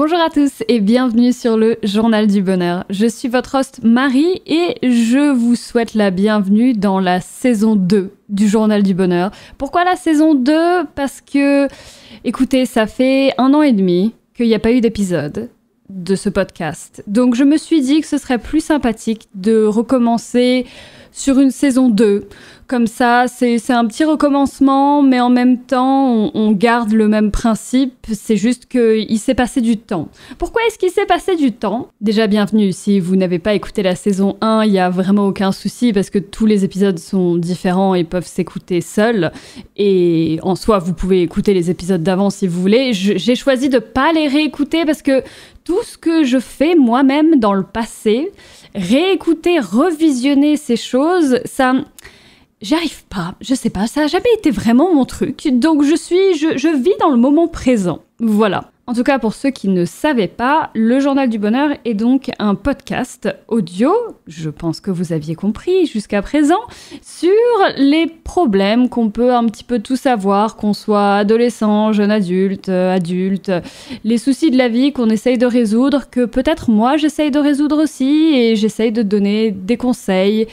Bonjour à tous et bienvenue sur le Journal du Bonheur. Je suis votre host Marie et je vous souhaite la bienvenue dans la saison 2 du Journal du Bonheur. Pourquoi la saison 2 Parce que, écoutez, ça fait un an et demi qu'il n'y a pas eu d'épisode de ce podcast. Donc je me suis dit que ce serait plus sympathique de recommencer sur une saison 2. Comme ça, c'est un petit recommencement, mais en même temps, on, garde le même principe. C'est juste qu'il s'est passé du temps. Pourquoi est-ce qu'il s'est passé du temps Déjà, bienvenue. Si vous n'avez pas écouté la saison 1, il n'y a vraiment aucun souci parce que tous les épisodes sont différents et peuvent s'écouter seuls. Et en soi, vous pouvez écouter les épisodes d'avant si vous voulez. J'ai choisi de pas les réécouter parce que tout ce que je fais moi-même dans le passé, réécouter, revisionner ces choses, ça... J'arrive pas, je sais pas, ça a jamais été vraiment mon truc, donc je suis, je, je vis dans le moment présent. Voilà. En tout cas, pour ceux qui ne savaient pas, le Journal du Bonheur est donc un podcast audio, je pense que vous aviez compris jusqu'à présent, sur les problèmes qu'on peut un petit peu tous avoir, qu'on soit adolescent, jeune adulte, euh, adulte, les soucis de la vie qu'on essaye de résoudre, que peut-être moi j'essaye de résoudre aussi, et j'essaye de donner des conseils,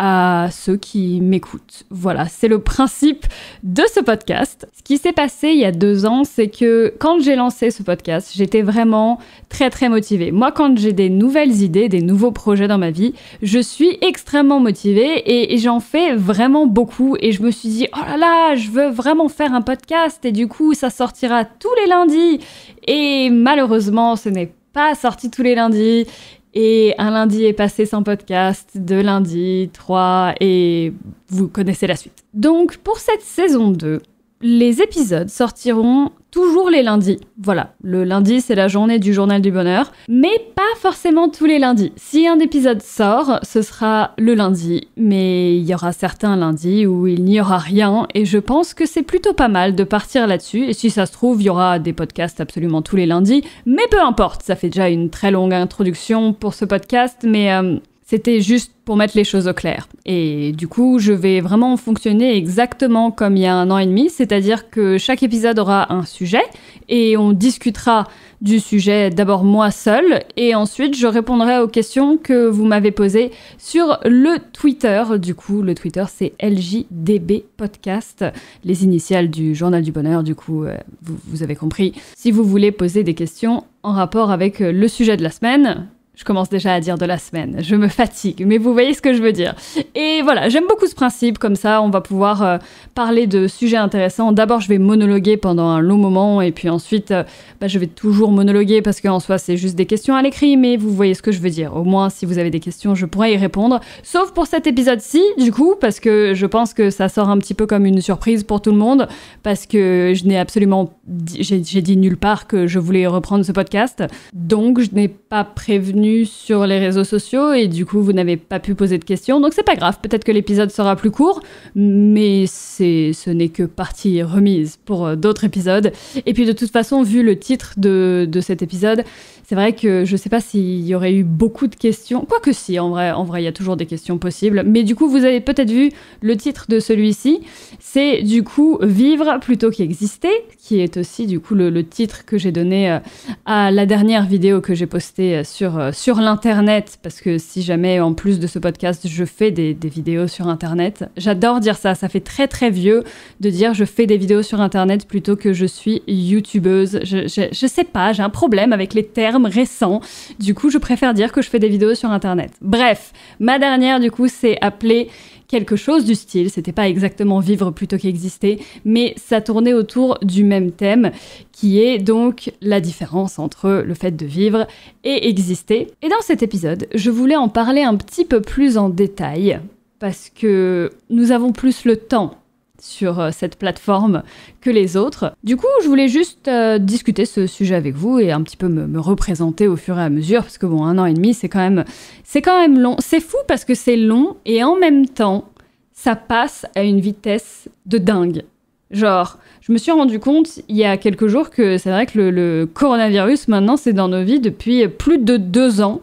à ceux qui m'écoutent. Voilà, c'est le principe de ce podcast. Ce qui s'est passé il y a deux ans, c'est que quand j'ai lancé ce podcast, j'étais vraiment très très motivée. Moi, quand j'ai des nouvelles idées, des nouveaux projets dans ma vie, je suis extrêmement motivée et, j'en fais vraiment beaucoup. Et je me suis dit, oh là là, je veux vraiment faire un podcast et du coup, ça sortira tous les lundis. Et malheureusement, ce n'est pas sorti tous les lundis et un lundi est passé sans podcast, deux lundis, trois, et vous connaissez la suite. Donc pour cette saison 2, les épisodes sortiront toujours les lundis. Voilà, le lundi c'est la journée du journal du bonheur, mais pas forcément tous les lundis. Si un épisode sort, ce sera le lundi, mais il y aura certains lundis où il n'y aura rien et je pense que c'est plutôt pas mal de partir là-dessus et si ça se trouve, il y aura des podcasts absolument tous les lundis, mais peu importe, ça fait déjà une très longue introduction pour ce podcast mais euh, c'était juste pour mettre les choses au clair. Et du coup, je vais vraiment fonctionner exactement comme il y a un an et demi, c'est-à-dire que chaque épisode aura un sujet et on discutera du sujet d'abord moi seul et ensuite je répondrai aux questions que vous m'avez posées sur le Twitter. Du coup, le Twitter c'est LJDB Podcast, les initiales du Journal du Bonheur. Du coup, euh, vous avez compris. Si vous voulez poser des questions en rapport avec euh, le sujet de la semaine, je commence déjà à dire de la semaine, je me fatigue, mais vous voyez ce que je veux dire. Et voilà, j'aime beaucoup ce principe, comme ça on va pouvoir euh, parler de sujets intéressants. D'abord je vais monologuer pendant un long moment, et puis ensuite euh, bah, je vais toujours monologuer parce qu'en soi c'est juste des questions à l'écrit, mais vous voyez ce que je veux dire. Au moins si vous avez des questions, je pourrais y répondre. Sauf pour cet épisode-ci, du coup, parce que je pense que ça sort un petit peu comme une surprise pour tout le monde, parce que je n'ai absolument... J'ai dit nulle part que je voulais reprendre ce podcast, donc je n'ai pas prévenu sur les réseaux sociaux et du coup vous n'avez pas pu poser de questions. Donc c'est pas grave, peut-être que l'épisode sera plus court, mais c'est, ce n'est que partie remise pour euh, d'autres épisodes. Et puis de toute façon, vu le titre de, cet épisode, c'est vrai que je sais pas s'il y aurait eu beaucoup de questions. Quoique si, en vrai, en vrai, il y a toujours des questions possibles. Mais du coup, vous avez peut-être vu le titre de celui-ci. C'est du coup Vivre plutôt qu'exister, qui est aussi du coup le titre que j'ai donné euh, à la dernière vidéo que j'ai postée euh, sur, sur l'Internet, parce que si jamais, en plus de ce podcast, je fais des, vidéos sur Internet, j'adore dire ça, ça fait très très vieux de dire je fais des vidéos sur Internet plutôt que je suis youtubeuse. Je, je, sais pas, j'ai un problème avec les termes récents, du coup je préfère dire que je fais des vidéos sur Internet. Bref, ma dernière du coup c'est appelée quelque chose du style. C'était pas exactement vivre plutôt qu'exister, mais ça tournait autour du même thème, qui est donc la différence entre le fait de vivre et exister. Et dans cet épisode, je voulais en parler un petit peu plus en détail, parce que nous avons plus le temps sur euh, cette plateforme que les autres. Du coup, je voulais juste euh, discuter ce sujet avec vous et un petit peu me, représenter au fur et à mesure, parce que bon, un an et demi, c'est quand même, c'est quand même long. C'est fou parce que c'est long et en même temps, ça passe à une vitesse de dingue. Genre, je me suis rendu compte il y a quelques jours que c'est vrai que le, coronavirus, maintenant, c'est dans nos vies depuis plus de deux ans.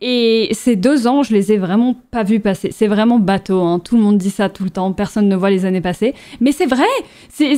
Et ces deux ans, je les ai vraiment pas vus passer. C'est vraiment bateau, hein. tout le monde dit ça tout le temps, personne ne voit les années passées. Mais c'est vrai Si,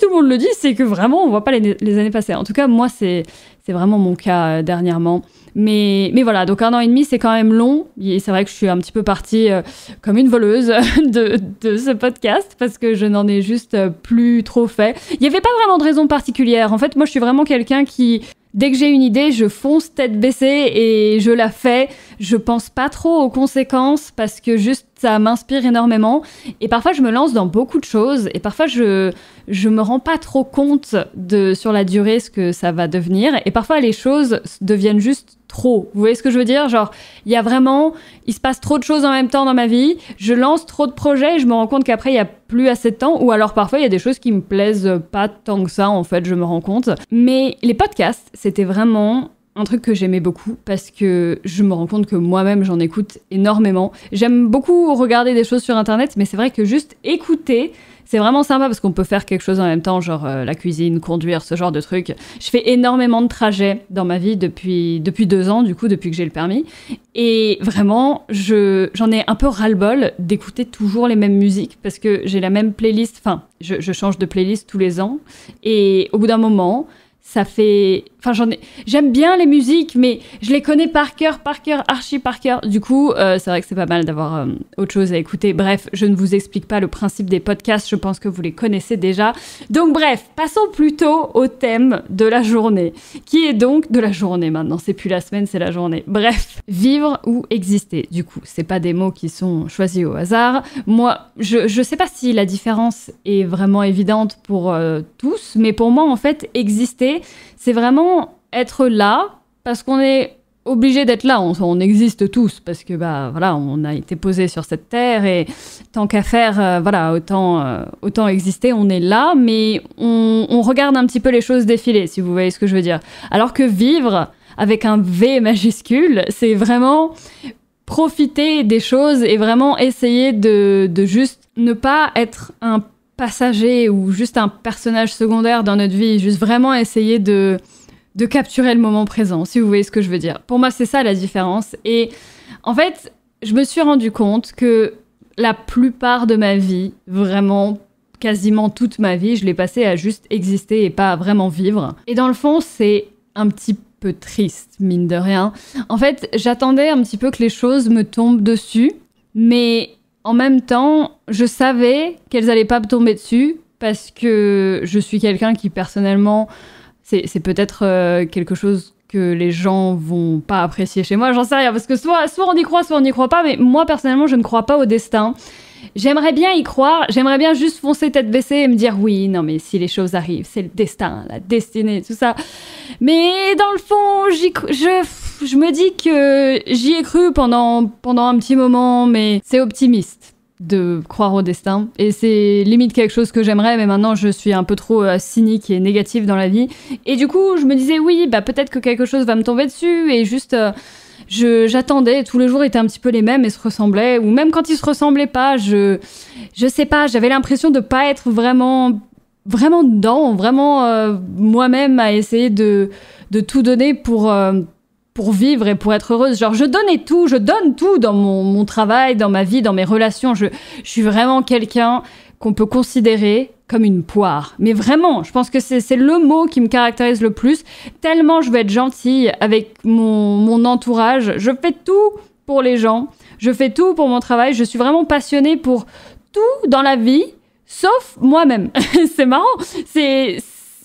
tout le monde le dit, c'est que vraiment, on voit pas les, années passées. En tout cas, moi, c'est c'est vraiment mon cas euh, dernièrement. Mais, mais voilà, donc un an et demi, c'est quand même long. Et c'est vrai que je suis un petit peu partie euh, comme une voleuse de, de, ce podcast parce que je n'en ai juste euh, plus trop fait. Il n'y avait pas vraiment de raison particulière. En fait, moi, je suis vraiment quelqu'un qui, dès que j'ai une idée, je fonce tête baissée et je la fais. Je pense pas trop aux conséquences parce que juste ça m'inspire énormément. Et parfois, je me lance dans beaucoup de choses. Et parfois, je je me rends pas trop compte de sur la durée ce que ça va devenir. Et parfois, les choses deviennent juste trop. Vous voyez ce que je veux dire Genre, il y a vraiment, il se passe trop de choses en même temps dans ma vie. Je lance trop de projets et je me rends compte qu'après, il y a plus assez de temps. Ou alors parfois, il y a des choses qui me plaisent pas tant que ça. En fait, je me rends compte. Mais les podcasts, c'était vraiment un truc que j'aimais beaucoup parce que je me rends compte que moi-même j'en écoute énormément. J'aime beaucoup regarder des choses sur internet, mais c'est vrai que juste écouter, c'est vraiment sympa parce qu'on peut faire quelque chose en même temps, genre euh, la cuisine, conduire, ce genre de truc. Je fais énormément de trajets dans ma vie depuis, depuis deux ans, du coup, depuis que j'ai le permis. Et vraiment, je, j'en ai un peu ras-le-bol d'écouter toujours les mêmes musiques parce que j'ai la même playlist, enfin, je change de playlist tous les ans. Et au bout d'un moment, ça fait Enfin, J'aime bien les musiques, mais je les connais par cœur, par cœur, archi par cœur. Du coup, euh, c'est vrai que c'est pas mal d'avoir euh, autre chose à écouter. Bref, je ne vous explique pas le principe des podcasts. Je pense que vous les connaissez déjà. Donc, bref, passons plutôt au thème de la journée, qui est donc de la journée maintenant. C'est plus la semaine, c'est la journée. Bref, vivre ou exister. Du coup, c'est pas des mots qui sont choisis au hasard. Moi, je je sais pas si la différence est vraiment évidente pour euh, tous, mais pour moi, en fait, exister, c'est vraiment être là parce qu'on est obligé d'être là. On, existe tous parce que bah voilà, on a été posé sur cette terre et tant qu'à faire, euh, voilà, autant euh, autant exister. On est là, mais on, regarde un petit peu les choses défiler, si vous voyez ce que je veux dire. Alors que vivre avec un V majuscule, c'est vraiment profiter des choses et vraiment essayer de, de juste ne pas être un passager ou juste un personnage secondaire dans notre vie, juste vraiment essayer de de capturer le moment présent, si vous voyez ce que je veux dire. Pour moi, c'est ça la différence. Et en fait, je me suis rendu compte que la plupart de ma vie, vraiment quasiment toute ma vie, je l'ai passée à juste exister et pas à vraiment vivre. Et dans le fond, c'est un petit peu triste, mine de rien. En fait, j'attendais un petit peu que les choses me tombent dessus, mais en même temps, je savais qu'elles allaient pas me tomber dessus parce que je suis quelqu'un qui personnellement c'est peut-être euh, quelque chose que les gens vont pas apprécier chez moi, j'en sais rien, parce que soit, on y croit, soit on n'y croit pas, mais moi personnellement je ne crois pas au destin. J'aimerais bien y croire, j'aimerais bien juste foncer tête baissée et me dire oui, non mais si les choses arrivent, c'est le destin, la destinée, tout ça. Mais dans le fond, je, je me dis que j'y ai cru pendant, pendant un petit moment, mais c'est optimiste de croire au destin. Et c'est limite quelque chose que j'aimerais, mais maintenant je suis un peu trop euh, cynique et négative dans la vie. Et du coup, je me disais, oui, bah peut-être que quelque chose va me tomber dessus, et juste. Euh, j'attendais, tous les jours étaient un petit peu les mêmes et se ressemblaient, ou même quand ils se ressemblaient pas, je, je sais pas, j'avais l'impression de pas être vraiment, vraiment dedans, vraiment euh, moi-même à essayer de, de tout donner pour, pour vivre et pour être heureuse. Genre, je donnais tout, je donne tout dans mon, travail, dans ma vie, dans mes relations. Je, suis vraiment quelqu'un qu'on peut considérer comme une poire. Mais vraiment, je pense que c'est le mot qui me caractérise le plus. Tellement je veux être gentille avec mon, entourage. Je fais tout pour les gens. Je fais tout pour mon travail. Je suis vraiment passionnée pour tout dans la vie, sauf moi-même. c'est marrant. C'est,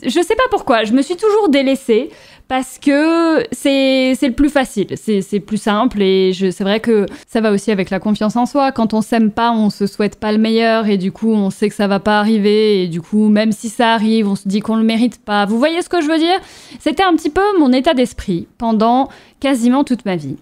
je sais pas pourquoi. Je me suis toujours délaissée parce que c'est le plus facile, c'est plus simple et c'est vrai que ça va aussi avec la confiance en soi. Quand on s'aime pas, on se souhaite pas le meilleur et du coup on sait que ça va pas arriver et du coup même si ça arrive, on se dit qu'on le mérite pas. Vous voyez ce que je veux dire C'était un petit peu mon état d'esprit pendant quasiment toute ma vie.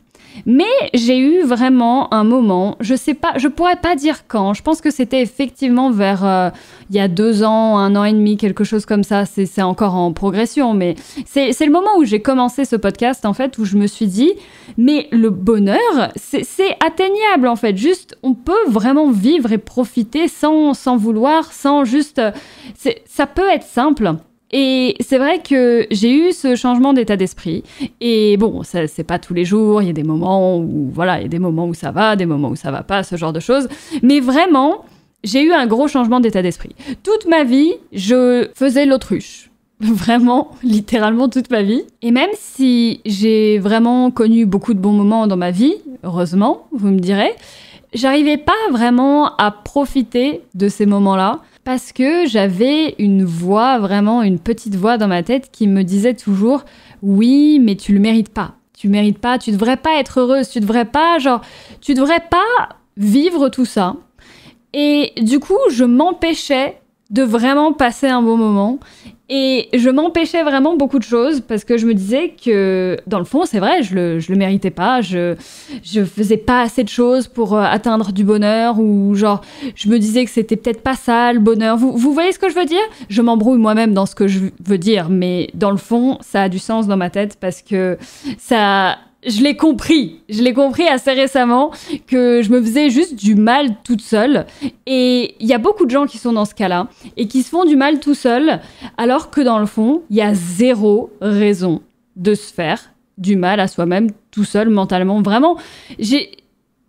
Mais j'ai eu vraiment un moment, je sais pas, je pourrais pas dire quand. Je pense que c'était effectivement vers euh, il y a deux ans, un an et demi, quelque chose comme ça. C'est encore en progression, mais c'est le moment où j'ai commencé ce podcast en fait, où je me suis dit, mais le bonheur, c'est atteignable en fait. Juste, on peut vraiment vivre et profiter sans vouloir, sans juste. Euh, ça peut être simple. Et c'est vrai que j'ai eu ce changement d'état d'esprit. Et bon, c'est pas tous les jours. Il y a des moments où voilà, il y a des moments où ça va, des moments où ça va pas, ce genre de choses. Mais vraiment, j'ai eu un gros changement d'état d'esprit. Toute ma vie, je faisais l'autruche vraiment littéralement toute ma vie. Et même si j'ai vraiment connu beaucoup de bons moments dans ma vie, heureusement, vous me direz, j'arrivais pas vraiment à profiter de ces moments-là parce que j'avais une voix, vraiment une petite voix dans ma tête qui me disait toujours oui, mais tu le mérites pas. Tu mérites pas, tu devrais pas être heureuse, tu devrais pas genre tu devrais pas vivre tout ça. Et du coup, je m'empêchais de vraiment passer un bon moment. Et je m'empêchais vraiment beaucoup de choses parce que je me disais que, dans le fond, c'est vrai, je le, le méritais pas, je, je faisais pas assez de choses pour euh, atteindre du bonheur ou genre, je me disais que c'était peut-être pas ça le bonheur. Vous, vous voyez ce que je veux dire Je m'embrouille moi-même dans ce que je veux dire, mais dans le fond, ça a du sens dans ma tête parce que ça je l'ai compris. Je l'ai compris assez récemment que je me faisais juste du mal toute seule. Et il y a beaucoup de gens qui sont dans ce cas-là et qui se font du mal tout seul, alors que dans le fond, il y a zéro raison de se faire du mal à soi-même tout seul mentalement. Vraiment, j'ai.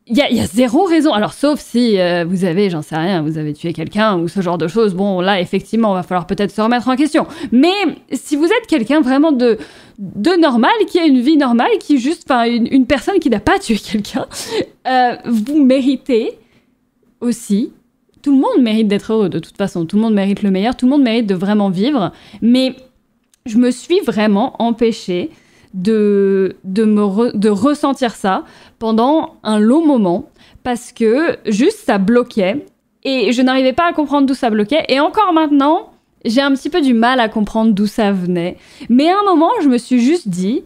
Il y, a zéro raison. Alors, sauf si euh, vous avez, j'en sais rien, vous avez tué quelqu'un ou ce genre de choses. Bon, là, effectivement, il va falloir peut-être se remettre en question. Mais si vous êtes quelqu'un vraiment de, de normal, qui a une vie normale, qui juste, enfin, une, personne qui n'a pas tué quelqu'un, euh, vous méritez aussi. Tout le monde mérite d'être heureux de toute façon. Tout le monde mérite le meilleur. Tout le monde mérite de vraiment vivre. Mais je me suis vraiment empêchée de, de ressentir ça pendant un long moment parce que juste ça bloquait et je n'arrivais pas à comprendre d'où ça bloquait. Et encore maintenant, j'ai un petit peu du mal à comprendre d'où ça venait. Mais à un moment, je me suis juste dit,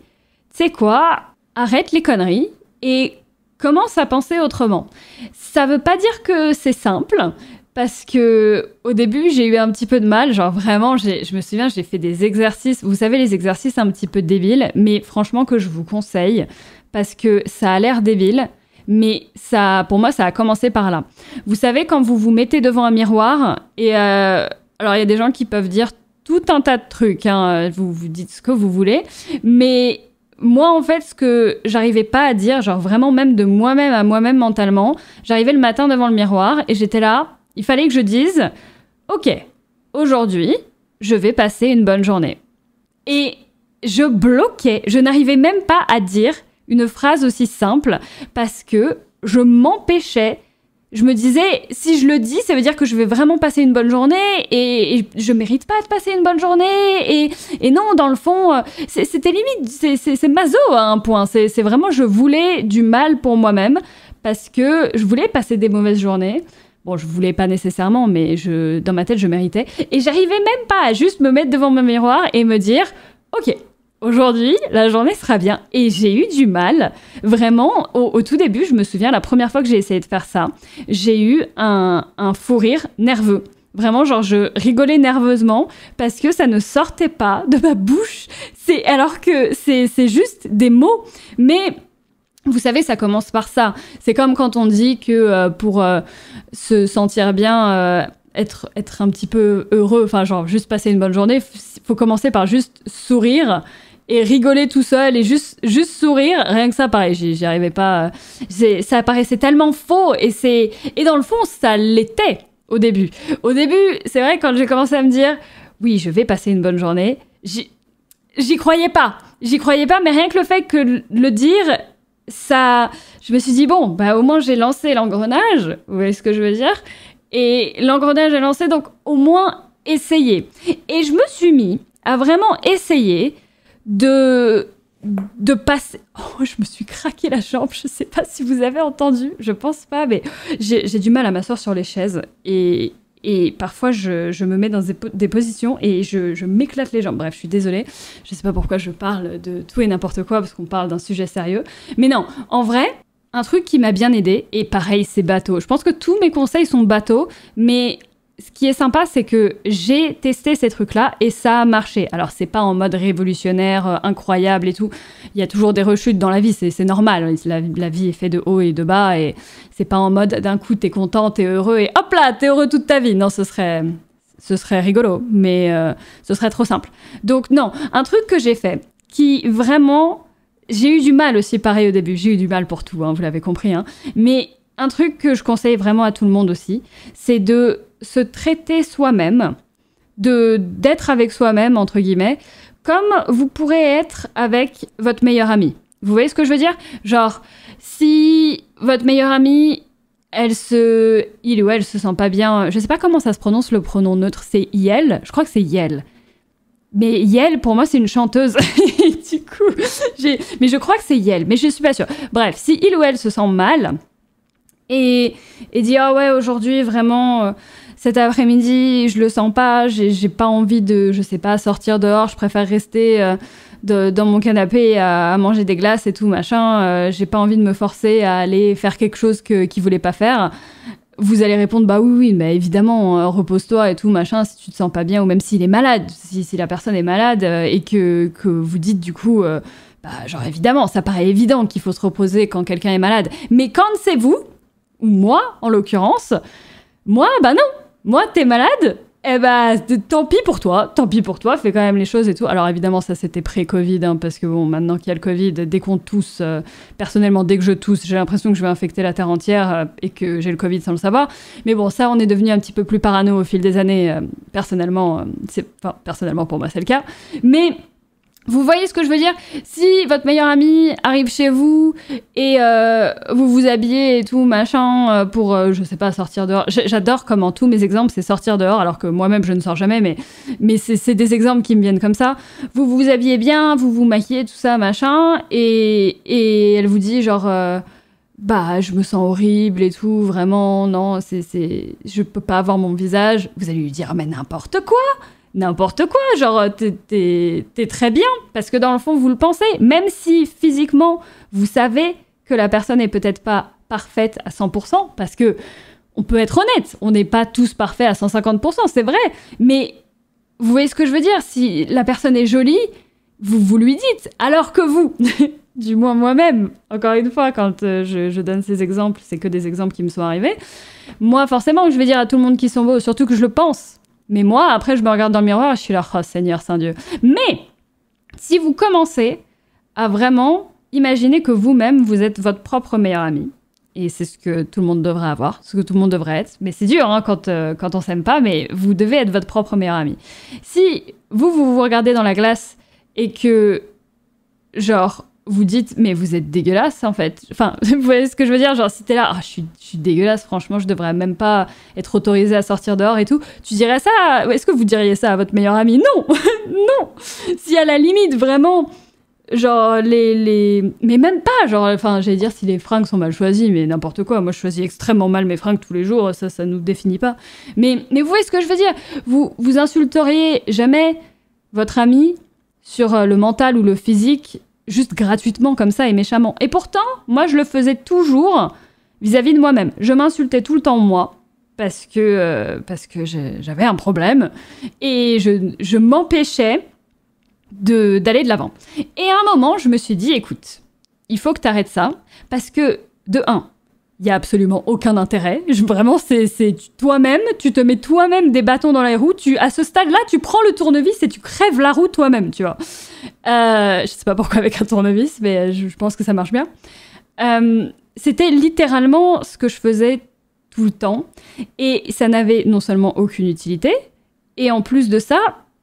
tu sais quoi, arrête les conneries et commence à penser autrement. Ça veut pas dire que c'est simple, parce que au début j'ai eu un petit peu de mal, genre vraiment, je me souviens, j'ai fait des exercices, vous savez les exercices un petit peu débiles, mais franchement que je vous conseille parce que ça a l'air débile, mais ça, pour moi, ça a commencé par là. Vous savez quand vous vous mettez devant un miroir et euh, alors, il y a des gens qui peuvent dire tout un tas de trucs, hein, vous, vous dites ce que vous voulez, mais moi, en fait, ce que j'arrivais pas à dire, genre vraiment même de moi-même à moi-même mentalement, j'arrivais le matin devant le miroir et j'étais là, il fallait que je dise, ok, aujourd'hui, je vais passer une bonne journée. Et je bloquais, je n'arrivais même pas à dire une phrase aussi simple parce que je m'empêchais je me disais, si je le dis, ça veut dire que je vais vraiment passer une bonne journée et, je mérite pas de passer une bonne journée. Et, non, dans le fond, euh, c'était limite, c'est maso à un point. C'est vraiment, je voulais du mal pour moi-même parce que je voulais passer des mauvaises journées. Bon, je voulais pas nécessairement, mais je, dans ma tête, je méritais. Et j'arrivais même pas à juste me mettre devant mon miroir et me dire, ok, Aujourd'hui, la journée sera bien. Et j'ai eu du mal. Vraiment, au, tout début, je me souviens, la première fois que j'ai essayé de faire ça, j'ai eu un, fou rire nerveux. Vraiment, genre, je rigolais nerveusement parce que ça ne sortait pas de ma bouche. C'est alors que c'est juste des mots. Mais vous savez, ça commence par ça. C'est comme quand on dit que euh, pour euh, se sentir bien, euh, être, être un petit peu heureux, enfin genre juste passer une bonne journée, faut commencer par juste sourire et rigoler tout seul et juste, juste sourire. Rien que ça, pareil, j'y arrivais pas. Euh, ça paraissait tellement faux et c'est, et dans le fond, ça l'était au début. Au début, c'est vrai, quand j'ai commencé à me dire, oui, je vais passer une bonne journée, j'y croyais pas. J'y croyais pas, mais rien que le fait que le dire, ça, je me suis dit, bon, bah, au moins j'ai lancé l'engrenage. Vous voyez ce que je veux dire? Et l'engrenage est lancé, donc au moins essayer. Et je me suis mis à vraiment essayer de de passer. Oh, je me suis craqué la jambe. Je sais pas si vous avez entendu. Je pense pas, mais j'ai du mal à m'asseoir sur les chaises et, et parfois je, me mets dans des, positions et je, je m'éclate les jambes. Bref, je suis désolée. Je sais pas pourquoi je parle de tout et n'importe quoi parce qu'on parle d'un sujet sérieux. Mais non, en vrai, un truc qui m'a bien aidé et pareil, c'est bateau. Je pense que tous mes conseils sont bateaux, mais ce qui est sympa, c'est que j'ai testé ces trucs-là et ça a marché. Alors, c'est pas en mode révolutionnaire, euh, incroyable et tout. Il y a toujours des rechutes dans la vie, c'est normal. La, vie est faite de haut et de bas et c'est pas en mode d'un coup t'es content, t'es heureux et hop là, t'es heureux toute ta vie. Non, ce serait, ce serait rigolo, mais euh, ce serait trop simple. Donc, non, un truc que j'ai fait qui vraiment. J'ai eu du mal aussi, pareil au début. J'ai eu du mal pour tout, hein, vous l'avez compris. Hein. Mais un truc que je conseille vraiment à tout le monde aussi, c'est de se traiter soi-même, de d'être avec soi-même entre guillemets, comme vous pourrez être avec votre meilleur ami. Vous voyez ce que je veux dire Genre si votre meilleur ami elle se il ou elle se sent pas bien, je sais pas comment ça se prononce le pronom neutre, c'est Yel. je crois que c'est Yel. Mais Yel, pour moi, c'est une chanteuse. du coup, j'ai... mais je crois que c'est Yel, mais je suis pas sûre. Bref, si il ou elle se sent mal et, et dit ah ouais aujourd'hui vraiment, euh, cet après-midi, je le sens pas, j'ai pas envie de, je sais pas, sortir dehors, je préfère rester euh, dans mon canapé à, manger des glaces et tout machin, euh, j'ai pas envie de me forcer à aller faire quelque chose que qu'il voulait pas faire. Vous allez répondre bah oui oui, mais évidemment, euh, repose-toi et tout machin si tu te sens pas bien ou même s'il est malade, si, la personne est malade et que, que vous dites du coup bah, genre évidemment, ça paraît évident qu'il faut se reposer quand quelqu'un est malade. Mais quand c'est vous, ou moi en l'occurrence, moi, bah non, moi, t'es malade eh ben, tant pis pour toi, tant pis pour toi, fais quand même les choses et tout. Alors évidemment, ça c'était pré-Covid, hein, parce que bon, maintenant qu'il y a le Covid, dès qu'on tousse, euh, personnellement, dès que je tousse, j'ai l'impression que je vais infecter la Terre entière euh, et que j'ai le Covid sans le savoir. Mais bon, ça, on est devenu un petit peu plus parano au fil des années. Euh, personnellement, c'est, personnellement pour moi, c'est le cas. Mais vous voyez ce que je veux dire Si votre meilleure amie arrive chez vous et euh, vous vous habillez et tout, machin, euh, pour, euh, je sais pas, sortir dehors. J'adore comment tous mes exemples, c'est sortir dehors, alors que moi-même, je ne sors jamais, mais, mais c'est des exemples qui me viennent comme ça. Vous vous habillez bien, vous vous maquillez, tout ça, machin, et, elle vous dit, genre, bah, je me sens horrible et tout, vraiment, non, c'est, je peux pas avoir mon visage. Vous allez lui dire, mais n'importe quoi n'importe quoi. Genre, euh, t'es très bien, parce que dans le fond, vous le pensez. Même si physiquement, vous savez que la personne est peut-être pas parfaite à 100%, parce que on peut être honnête, on n'est pas tous parfaits à 150%, c'est vrai. Mais vous voyez ce que je veux dire Si la personne est jolie, vous, vous lui dites, alors que vous, du moins moi-même, encore une fois, quand euh, je, je donne ces exemples, c'est que des exemples qui me sont arrivés. Moi, forcément, je vais dire à tout le monde qu'ils sont beaux, surtout que je le pense. Mais moi, après, je me regarde dans le miroir et je suis là, oh, Seigneur Saint-Dieu. Mais si vous commencez à vraiment imaginer que vous-même, vous êtes votre propre meilleur ami, et c'est ce que tout le monde devrait avoir, ce que tout le monde devrait être, mais c'est dur hein, quand, euh, quand on s'aime pas, mais vous devez être votre propre meilleur ami. Si vous, vous vous regardez dans la glace et que, genre, vous dites mais vous êtes dégueulasse en fait. Enfin, vous voyez ce que je veux dire Genre si t'es là, ah, je, suis, dégueulasse, franchement, je devrais même pas être autorisée à sortir dehors et tout. Tu dirais ça Est-ce que vous diriez ça à votre meilleur ami Non, non. Si à la limite vraiment, genre les, les... mais même pas genre enfin j'allais dire si les fringues sont mal choisies mais n'importe quoi moi je choisis extrêmement mal mes fringues tous les jours ça ça nous définit pas mais mais vous voyez ce que je veux dire vous vous insulteriez jamais votre ami sur euh, le mental ou le physique juste gratuitement comme ça et méchamment. Et pourtant, moi, je le faisais toujours vis-à-vis de moi-même. Je m'insultais tout le temps moi parce que euh, parce que j'avais un problème et je, m'empêchais d'aller de l'avant. Et à un moment, je me suis dit, écoute, il faut que tu arrêtes ça parce que de un, il n'y a absolument aucun intérêt. vraiment, c'est toi-même, tu te mets toi-même des bâtons dans les roues. Tu, à ce stade-là, tu prends le tournevis et tu crèves la roue toi-même, tu vois. Euh, je sais pas pourquoi avec un tournevis, mais je, pense que ça marche bien. Euh, c'était littéralement ce que je faisais tout le temps. Et ça n'avait non seulement aucune utilité, et en plus de ça,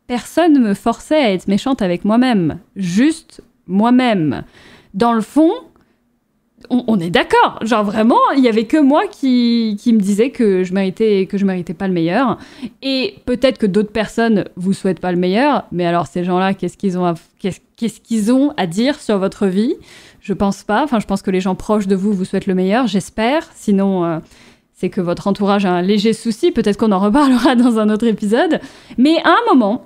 personne ne me forçait à être méchante avec moi-même. Juste moi-même. Dans le fond, on, est d'accord. Genre vraiment, il y avait que moi qui, me disais que je méritais que je méritais pas le meilleur. Et peut-être que d'autres personnes vous souhaitent pas le meilleur, mais alors ces gens-là, qu'est-ce qu'ils ont à, qu'ils ont à dire sur votre vie Je pense pas. Enfin, je pense que les gens proches de vous vous souhaitent le meilleur, j'espère. Sinon. Euh, c'est que votre entourage a un léger souci, peut-être qu'on en reparlera dans un autre épisode. Mais à un moment,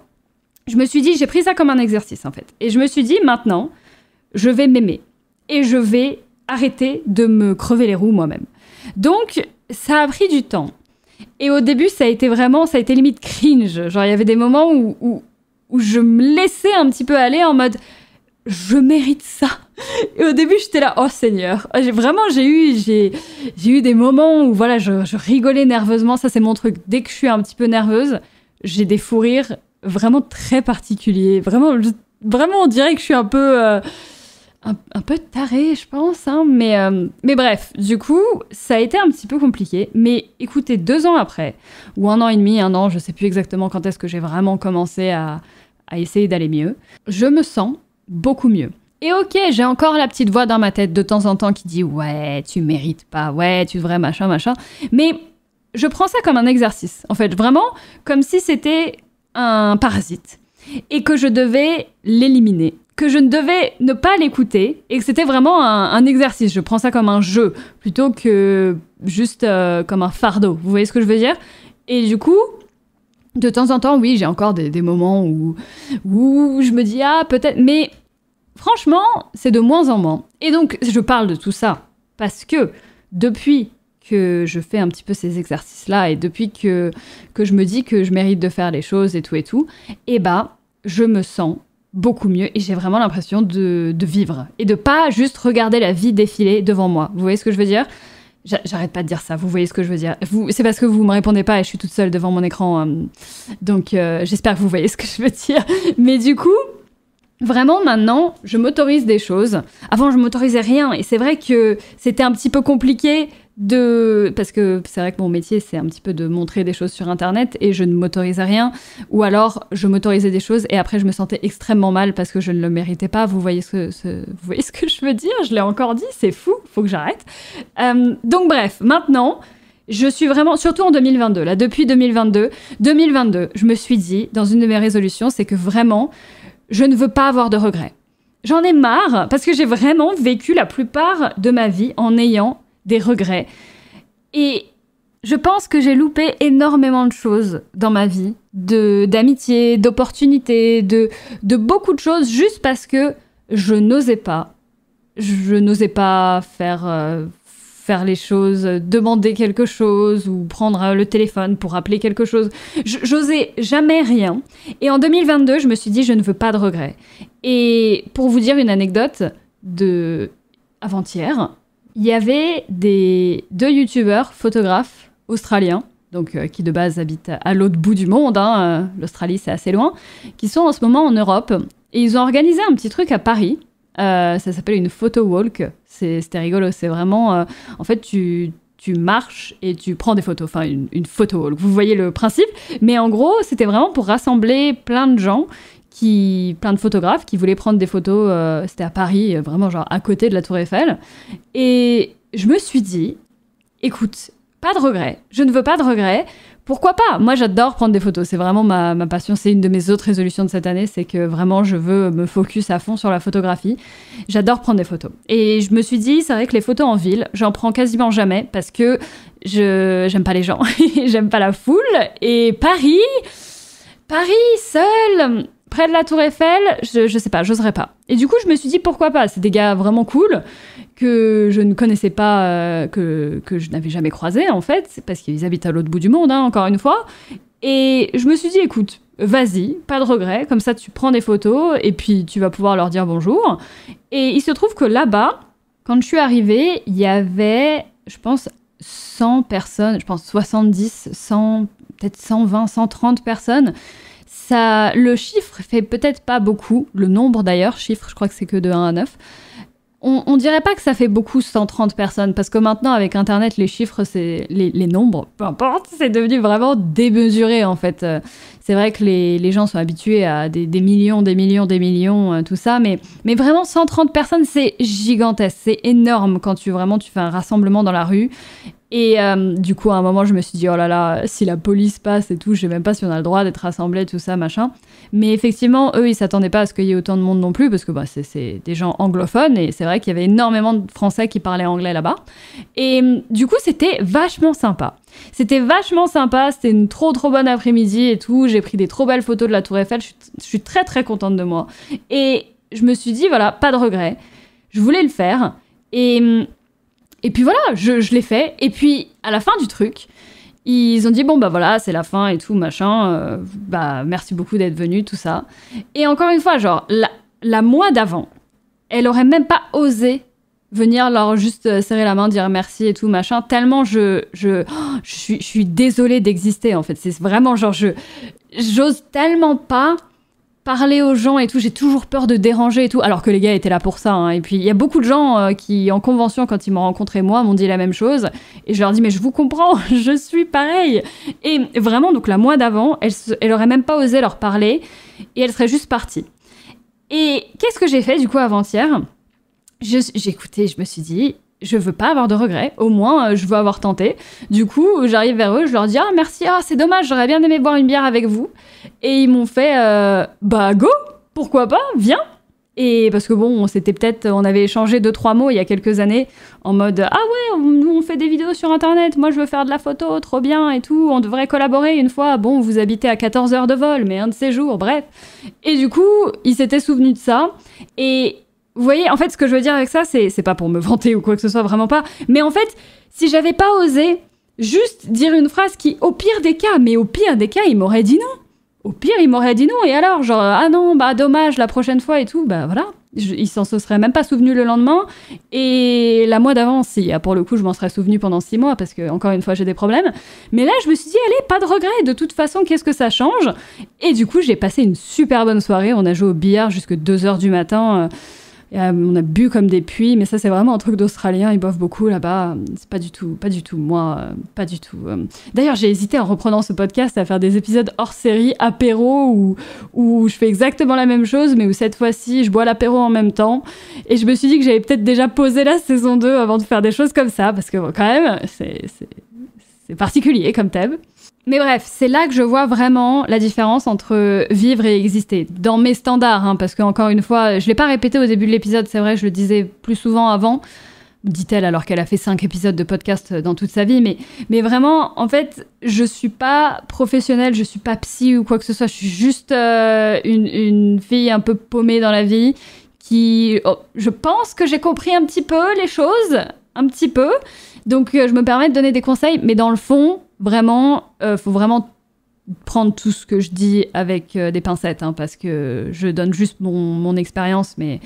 je me suis dit, j'ai pris ça comme un exercice en fait. Et je me suis dit, maintenant, je vais m'aimer. Et je vais arrêter de me crever les roues moi-même. Donc, ça a pris du temps. Et au début, ça a été vraiment, ça a été limite cringe. Genre, il y avait des moments où, où, je me laissais un petit peu aller en mode, je mérite ça. Et au début, j'étais là, oh Seigneur. Oh, vraiment, j'ai eu, j'ai, j'ai eu des moments où voilà, je, rigolais nerveusement. Ça, c'est mon truc. Dès que je suis un petit peu nerveuse, j'ai des fous rires vraiment très particuliers. Vraiment, vraiment, on dirait que je suis un peu, euh, un, peu taré, je pense, hein, mais, euh, mais bref, du coup, ça a été un petit peu compliqué. Mais écoutez, deux ans après, ou un an et demi, un an, je sais plus exactement quand est-ce que j'ai vraiment commencé à, à essayer d'aller mieux, je me sens beaucoup mieux. Et ok, j'ai encore la petite voix dans ma tête de temps en temps qui dit ouais, tu mérites pas, ouais, tu devrais machin, machin. Mais je prends ça comme un exercice, en fait, vraiment comme si c'était un parasite et que je devais l'éliminer que je ne devais ne pas l'écouter et que c'était vraiment un, exercice. Je prends ça comme un jeu plutôt que juste euh, comme un fardeau. Vous voyez ce que je veux dire Et du coup, de temps en temps, oui, j'ai encore des, moments où, où je me dis, ah, peut-être, mais franchement, c'est de moins en moins. Et donc, je parle de tout ça parce que depuis que je fais un petit peu ces exercices-là et depuis que, que je me dis que je mérite de faire les choses et tout et tout, eh bah, ben, je me sens beaucoup mieux et j'ai vraiment l'impression de, vivre et de pas juste regarder la vie défiler devant moi. Vous voyez ce que je veux dire J'arrête pas de dire ça, vous voyez ce que je veux dire. C'est parce que vous me répondez pas et je suis toute seule devant mon écran. Euh, donc euh, j'espère que vous voyez ce que je veux dire. Mais du coup, vraiment maintenant, je m'autorise des choses. Avant, je m'autorisais rien et c'est vrai que c'était un petit peu compliqué de parce que c'est vrai que mon métier c'est un petit peu de montrer des choses sur internet et je ne m'autorisais rien ou alors je m'autorisais des choses et après je me sentais extrêmement mal parce que je ne le méritais pas vous voyez ce, que, vous ce que je veux dire je l'ai encore dit c'est fou faut que j'arrête euh, donc bref maintenant je suis vraiment, surtout en 2022, là, depuis 2022, 2022, je me suis dit, dans une de mes résolutions, c'est que vraiment, je ne veux pas avoir de regrets. J'en ai marre, parce que j'ai vraiment vécu la plupart de ma vie en ayant des regrets. Et je pense que j'ai loupé énormément de choses dans ma vie, de d'amitié, d'opportunités, de, de beaucoup de choses, juste parce que je n'osais pas. Je n'osais pas faire, euh, faire les choses, demander quelque chose ou prendre euh, le téléphone pour appeler quelque chose. J'osais jamais rien. Et en 2022, je me suis dit, je ne veux pas de regrets. Et pour vous dire une anecdote de avant-hier, il y avait des deux youtubeurs photographes australiens, donc euh, qui de base habitent à l'autre bout du monde, hein, euh, l'Australie c'est assez loin, qui sont en ce moment en Europe et ils ont organisé un petit truc à Paris. Euh, ça s'appelle une photo walk. C'était rigolo. C'est vraiment, en fait, tu marches et tu prends des photos, enfin une, photo walk, Vous voyez le principe, mais en gros, c'était vraiment pour rassembler plein de gens qui, plein de photographes qui voulaient prendre des photos, euh, c'était à Paris, euh, vraiment genre à côté de la Tour Eiffel. Et je me suis dit, écoute, pas de regrets, je ne veux pas de regrets, pourquoi pas Moi j'adore prendre des photos, c'est vraiment ma, passion, c'est une de mes autres résolutions de cette année, c'est que vraiment je veux me focus à fond sur la photographie. J'adore prendre des photos. Et je me suis dit, c'est vrai que les photos en ville, j'en prends quasiment jamais parce que je j'aime pas les gens, j'aime pas la foule, et Paris... Paris seul, près de la Tour Eiffel, je, je sais pas, j'oserais pas. Et du coup, je me suis dit pourquoi pas. C'est des gars vraiment cool que je ne connaissais pas, euh, que, je n'avais jamais croisé en fait, parce qu'ils habitent à l'autre bout du monde, hein, encore une fois. Et je me suis dit, écoute, vas-y, pas de regret, comme ça tu prends des photos et puis tu vas pouvoir leur dire bonjour. Et il se trouve que là-bas, quand je suis arrivée, il y avait, je pense, 100 personnes, je pense 70, 100, peut-être 120, 130 personnes le chiffre fait peut-être pas beaucoup, le nombre d'ailleurs, chiffre, je crois que c'est que de 1 à 9. On, dirait pas que ça fait beaucoup 130 personnes, parce que maintenant, avec Internet, les chiffres, c'est les, nombres, peu importe, c'est devenu vraiment démesuré, en fait. C'est vrai que les, gens sont habitués à des, millions, des millions, des millions, euh, tout ça, mais, mais vraiment, 130 personnes, c'est gigantesque, c'est énorme quand tu, vraiment, tu fais un rassemblement dans la rue, et euh, du coup, à un moment, je me suis dit, oh là là, si la police passe et tout, je sais même pas si on a le droit d'être assemblés, tout ça, machin. Mais effectivement, eux, ils s'attendaient pas à ce qu'il y ait autant de monde non plus, parce que bah, c'est des gens anglophones, et c'est vrai qu'il y avait énormément de Français qui parlaient anglais là-bas. Et euh, du coup, c'était vachement sympa. C'était vachement sympa, c'était une trop trop bonne après-midi et tout, j'ai pris des trop belles photos de la Tour Eiffel, je suis, très très contente de moi. Et je me suis dit, voilà, pas de regrets, je voulais le faire. Et euh, et puis voilà, je, je l'ai fait. Et puis, à la fin du truc, ils ont dit bon bah voilà c'est la fin et tout machin euh, bah merci beaucoup d'être venu tout ça et encore une fois genre la, moi mois d'avant elle aurait même pas osé venir leur juste euh, serrer la main dire merci et tout machin tellement je je oh, je, suis, je désolée d'exister en fait c'est vraiment genre je j'ose tellement pas parler aux gens et tout, j'ai toujours peur de déranger et tout, alors que les gars étaient là pour ça. Hein. Et puis il y a beaucoup de gens euh, qui, en convention, quand ils m'ont rencontré moi, m'ont dit la même chose. Et je leur dis, mais je vous comprends, je suis pareil. Et vraiment, donc la mois d'avant, elle, elle aurait même pas osé leur parler et elle serait juste partie. Et qu'est-ce que j'ai fait du coup avant-hier J'ai écouté, je me suis dit, je veux pas avoir de regrets, au moins euh, je veux avoir tenté. Du coup, j'arrive vers eux, je leur dis ah merci, ah c'est dommage, j'aurais bien aimé boire une bière avec vous. Et ils m'ont fait euh, bah go, pourquoi pas, viens. Et parce que bon, on s'était peut-être, on avait échangé deux trois mots il y a quelques années en mode ah ouais, nous on, fait des vidéos sur internet, moi je veux faire de la photo, trop bien et tout, on devrait collaborer une fois. Bon, vous habitez à 14 heures de vol, mais un de ces jours, bref. Et du coup, ils s'étaient souvenus de ça et vous voyez, en fait, ce que je veux dire avec ça, c'est, pas pour me vanter ou quoi que ce soit, vraiment pas. Mais en fait, si j'avais pas osé juste dire une phrase qui, au pire des cas, mais au pire des cas, il m'aurait dit non. Au pire, il m'aurait dit non. Et alors, genre, ah non, bah dommage, la prochaine fois et tout, bah voilà. il s'en serait même pas souvenu le lendemain. Et la mois d'avance, si. pour le coup, je m'en serais souvenu pendant six mois parce que, encore une fois, j'ai des problèmes. Mais là, je me suis dit, allez, pas de regrets, De toute façon, qu'est-ce que ça change Et du coup, j'ai passé une super bonne soirée. On a joué au billard jusque 2 heures du matin. Euh, euh, on a bu comme des puits, mais ça c'est vraiment un truc d'Australien, ils boivent beaucoup là-bas. C'est pas du tout, pas du tout moi, euh, pas du tout. Euh. D'ailleurs, j'ai hésité en reprenant ce podcast à faire des épisodes hors série, apéro, où, je fais exactement la même chose, mais où cette fois-ci je bois l'apéro en même temps. Et je me suis dit que j'avais peut-être déjà posé la saison 2 avant de faire des choses comme ça, parce que quand même, c'est particulier comme thème. Mais bref, c'est là que je vois vraiment la différence entre vivre et exister. Dans mes standards, hein, parce qu'encore une fois, je l'ai pas répété au début de l'épisode, c'est vrai, je le disais plus souvent avant, dit-elle alors qu'elle a fait cinq épisodes de podcast dans toute sa vie, mais, mais vraiment, en fait, je ne suis pas professionnelle, je suis pas psy ou quoi que ce soit, je suis juste euh, une, fille un peu paumée dans la vie qui, oh, je pense que j'ai compris un petit peu les choses, un petit peu. Donc, euh, je me permets de donner des conseils, mais dans le fond, vraiment, euh, faut vraiment prendre tout ce que je dis avec euh, des pincettes, hein, parce que je donne juste mon, expérience, mais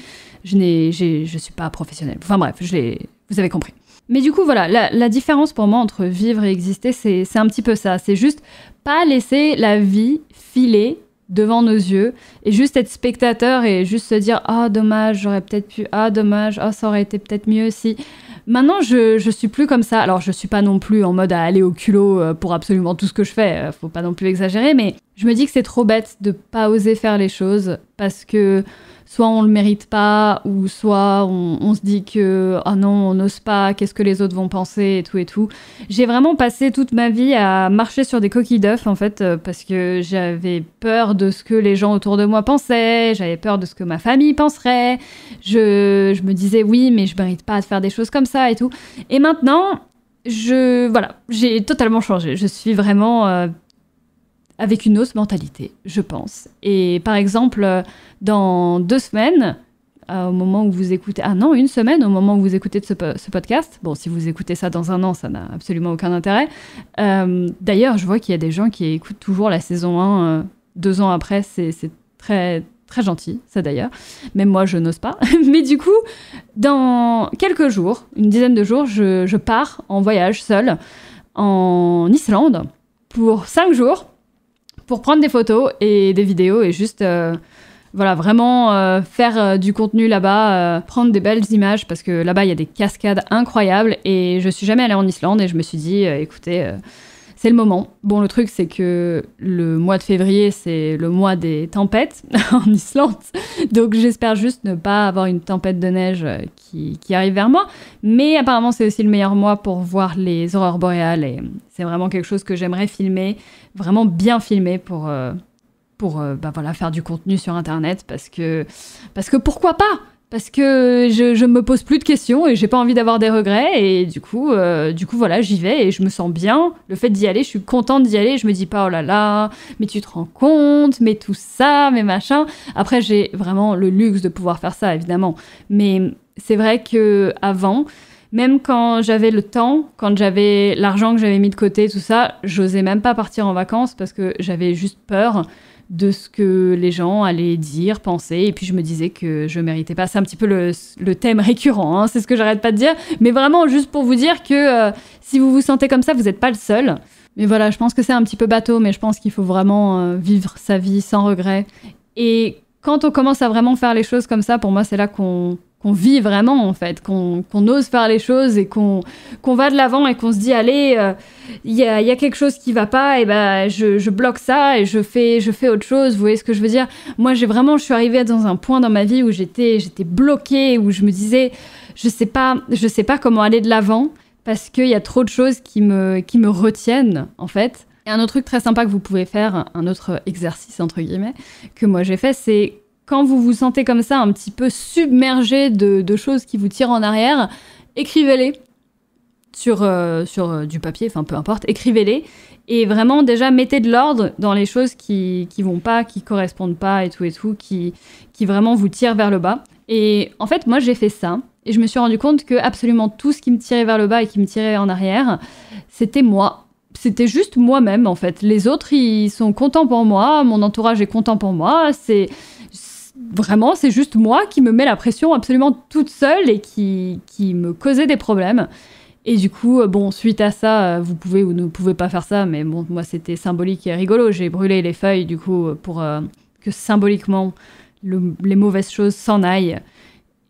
je n'ai, je suis pas professionnelle. Enfin bref, je vous avez compris. Mais du coup, voilà, la, la différence pour moi entre vivre et exister, c'est un petit peu ça. C'est juste pas laisser la vie filer devant nos yeux et juste être spectateur et juste se dire ah dommage j'aurais peut-être pu ah dommage oh, ça aurait été peut-être mieux si maintenant je je suis plus comme ça alors je suis pas non plus en mode à aller au culot euh, pour absolument tout ce que je fais euh, faut pas non plus exagérer mais je me dis que c'est trop bête de pas oser faire les choses parce que soit on le mérite pas, ou soit on, se dit que ah non, on n'ose pas, qu'est-ce que les autres vont penser et tout et tout. J'ai vraiment passé toute ma vie à marcher sur des coquilles d'œufs en fait, euh, parce que j'avais peur de ce que les gens autour de moi pensaient, j'avais peur de ce que ma famille penserait. Je, me disais oui, mais je mérite pas de faire des choses comme ça et tout. Et maintenant, je voilà, j'ai totalement changé. Je suis vraiment euh, avec une hausse mentalité, je pense. Et par exemple, dans deux semaines, euh, au moment où vous écoutez... Ah non, une semaine au moment où vous écoutez ce, podcast. Bon, si vous écoutez ça dans un an, ça n'a absolument aucun intérêt. Euh, d'ailleurs, je vois qu'il y a des gens qui écoutent toujours la saison 1 euh, deux ans après. C'est très, très gentil, ça d'ailleurs. Même moi, je n'ose pas. Mais du coup, dans quelques jours, une dizaine de jours, je, je pars en voyage seul en Islande pour cinq jours pour prendre des photos et des vidéos et juste euh, voilà vraiment euh, faire euh, du contenu là-bas, prendre des belles images parce que là-bas il y a des cascades incroyables et je suis jamais allée en Islande et je me suis dit écoutez c'est le moment. Bon, le truc, c'est que le mois de février, c'est le mois des tempêtes en Islande. Donc, j'espère juste ne pas avoir une tempête de neige euh, qui, arrive vers moi. Mais apparemment, c'est aussi le meilleur mois pour voir les aurores boréales. Et c'est vraiment quelque chose que j'aimerais filmer, vraiment bien filmer pour, euh, pour euh, bah voilà, faire du contenu sur Internet. Parce que, parce que pourquoi pas parce que je, je me pose plus de questions et j'ai pas envie d'avoir des regrets et du coup euh, du coup voilà j'y vais et je me sens bien le fait d'y aller je suis contente d'y aller je me dis pas oh là là mais tu te rends compte mais tout ça mais machin après j'ai vraiment le luxe de pouvoir faire ça évidemment mais c'est vrai que avant même quand j'avais le temps, quand j'avais l'argent que j'avais mis de côté, tout ça, j'osais même pas partir en vacances parce que j'avais juste peur de ce que les gens allaient dire, penser, et puis je me disais que je méritais pas. C'est un petit peu le, thème récurrent, hein, c'est ce que j'arrête pas de dire, mais vraiment juste pour vous dire que euh, si vous vous sentez comme ça, vous n'êtes pas le seul. Mais voilà, je pense que c'est un petit peu bateau, mais je pense qu'il faut vraiment euh, vivre sa vie sans regret. Et quand on commence à vraiment faire les choses comme ça, pour moi, c'est là qu'on qu'on vit vraiment en fait, qu'on ose faire les choses et qu'on va de l'avant et qu'on se dit allez, euh, il y, a, y, a, quelque chose qui va pas et ben je, bloque ça et je fais je fais autre chose. Vous voyez ce que je veux dire Moi j'ai vraiment je suis arrivée dans un point dans ma vie où j'étais j'étais bloquée où je me disais je sais pas je sais pas comment aller de l'avant parce qu'il y a trop de choses qui me qui me retiennent en fait. Et un autre truc très sympa que vous pouvez faire, un autre exercice entre guillemets que moi j'ai fait, c'est quand vous vous sentez comme ça, un petit peu submergé de, choses qui vous tirent en arrière, écrivez-les sur, euh, sur euh, du papier, enfin peu importe, écrivez-les. Et vraiment, déjà, mettez de l'ordre dans les choses qui, qui vont pas, qui correspondent pas et tout et tout, qui, qui vraiment vous tirent vers le bas. Et en fait, moi, j'ai fait ça. Et je me suis rendu compte que absolument tout ce qui me tirait vers le bas et qui me tirait en arrière, c'était moi. C'était juste moi-même, en fait. Les autres, ils sont contents pour moi, mon entourage est content pour moi, c'est vraiment, c'est juste moi qui me mets la pression absolument toute seule et qui, qui me causait des problèmes. Et du coup, euh, bon, suite à ça, euh, vous pouvez ou ne pouvez pas faire ça, mais bon, moi c'était symbolique et rigolo. J'ai brûlé les feuilles, du coup, pour euh, que symboliquement les mauvaises choses s'en aillent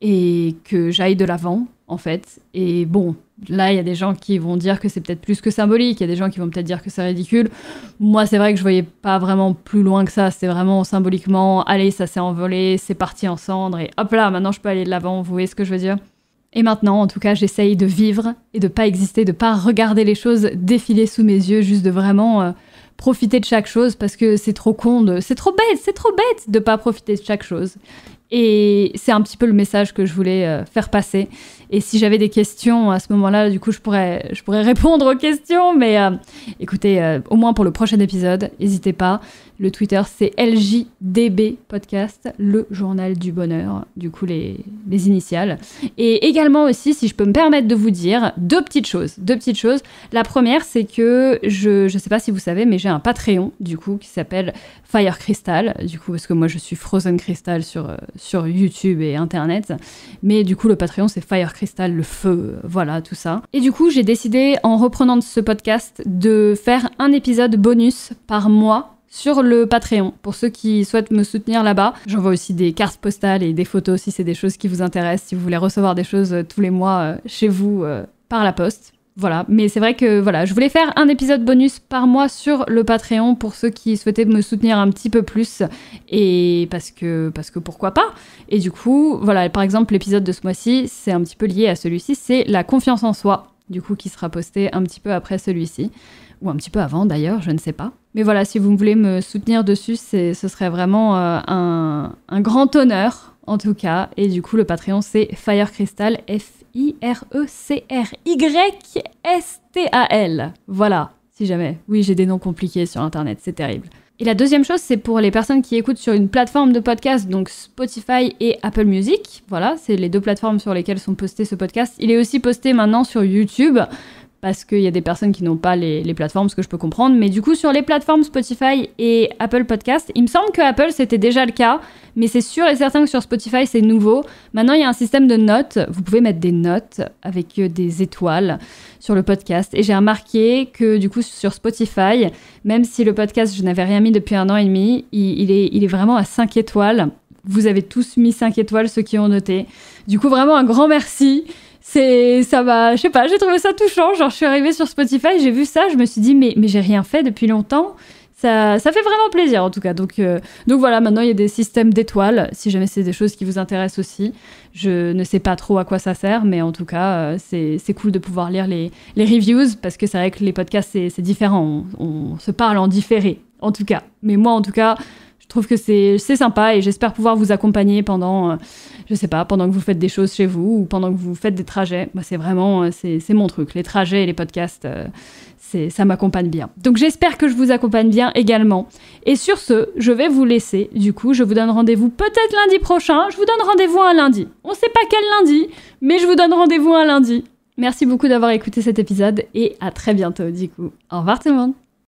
et que j'aille de l'avant, en fait. Et bon, là, il y a des gens qui vont dire que c'est peut-être plus que symbolique, il y a des gens qui vont peut-être dire que c'est ridicule. Moi, c'est vrai que je voyais pas vraiment plus loin que ça, c'est vraiment symboliquement, allez, ça s'est envolé, c'est parti en cendres, et hop là, maintenant je peux aller de l'avant, vous voyez ce que je veux dire et maintenant, en tout cas, j'essaye de vivre et de pas exister, de pas regarder les choses défiler sous mes yeux, juste de vraiment euh, profiter de chaque chose parce que c'est trop con, c'est trop bête, c'est trop bête de pas profiter de chaque chose. Et c'est un petit peu le message que je voulais euh, faire passer. Et si j'avais des questions à ce moment-là, du coup, je pourrais, je pourrais répondre aux questions. Mais euh, écoutez, euh, au moins pour le prochain épisode, n'hésitez pas. Le Twitter, c'est LJDB Podcast, le journal du bonheur, du coup, les, initiales. Et également aussi, si je peux me permettre de vous dire, deux petites choses. Deux petites choses. La première, c'est que je ne sais pas si vous savez, mais j'ai un Patreon, du coup, qui s'appelle Fire Crystal, du coup, parce que moi, je suis Frozen Crystal sur, sur YouTube et Internet. Mais du coup, le Patreon, c'est Fire Crystal, le feu, voilà, tout ça. Et du coup, j'ai décidé, en reprenant ce podcast, de faire un épisode bonus par mois sur le Patreon pour ceux qui souhaitent me soutenir là-bas. J'envoie aussi des cartes postales et des photos si c'est des choses qui vous intéressent, si vous voulez recevoir des choses euh, tous les mois euh, chez vous euh, par la poste. Voilà, mais c'est vrai que voilà, je voulais faire un épisode bonus par mois sur le Patreon pour ceux qui souhaitaient me soutenir un petit peu plus et parce que parce que pourquoi pas. Et du coup, voilà, par exemple l'épisode de ce mois-ci, c'est un petit peu lié à celui-ci, c'est la confiance en soi, du coup qui sera posté un petit peu après celui-ci ou un petit peu avant d'ailleurs, je ne sais pas. Mais voilà, si vous voulez me soutenir dessus, ce serait vraiment euh, un, grand honneur, en tout cas. Et du coup, le Patreon, c'est Firecrystal, F-I-R-E-C-R-Y-S-T-A-L. Voilà, si jamais. Oui, j'ai des noms compliqués sur Internet, c'est terrible. Et la deuxième chose, c'est pour les personnes qui écoutent sur une plateforme de podcast, donc Spotify et Apple Music. Voilà, c'est les deux plateformes sur lesquelles sont postés ce podcast. Il est aussi posté maintenant sur YouTube parce qu'il y a des personnes qui n'ont pas les, plateformes, ce que je peux comprendre. Mais du coup, sur les plateformes Spotify et Apple Podcast, il me semble que Apple, c'était déjà le cas, mais c'est sûr et certain que sur Spotify, c'est nouveau. Maintenant, il y a un système de notes. Vous pouvez mettre des notes avec euh, des étoiles sur le podcast. Et j'ai remarqué que du coup, sur Spotify, même si le podcast, je n'avais rien mis depuis un an et demi, il, est, il est vraiment à 5 étoiles. Vous avez tous mis 5 étoiles, ceux qui ont noté. Du coup, vraiment un grand merci c'est ça va je sais pas j'ai trouvé ça touchant genre je suis arrivée sur Spotify j'ai vu ça je me suis dit mais mais j'ai rien fait depuis longtemps ça, ça fait vraiment plaisir en tout cas donc euh, donc voilà maintenant il y a des systèmes d'étoiles si jamais c'est des choses qui vous intéressent aussi je ne sais pas trop à quoi ça sert mais en tout cas euh, c'est cool de pouvoir lire les, les reviews parce que c'est vrai que les podcasts c'est différent on se parle en différé en tout cas mais moi en tout cas je trouve que c'est sympa et j'espère pouvoir vous accompagner pendant, euh, je sais pas, pendant que vous faites des choses chez vous ou pendant que vous faites des trajets. moi bah, c'est vraiment, euh, c'est mon truc. Les trajets et les podcasts, euh, ça m'accompagne bien. Donc j'espère que je vous accompagne bien également. Et sur ce, je vais vous laisser. Du coup, je vous donne rendez-vous peut-être lundi prochain. Je vous donne rendez-vous un lundi. On ne sait pas quel lundi, mais je vous donne rendez-vous un lundi. Merci beaucoup d'avoir écouté cet épisode et à très bientôt du coup. Au revoir tout le monde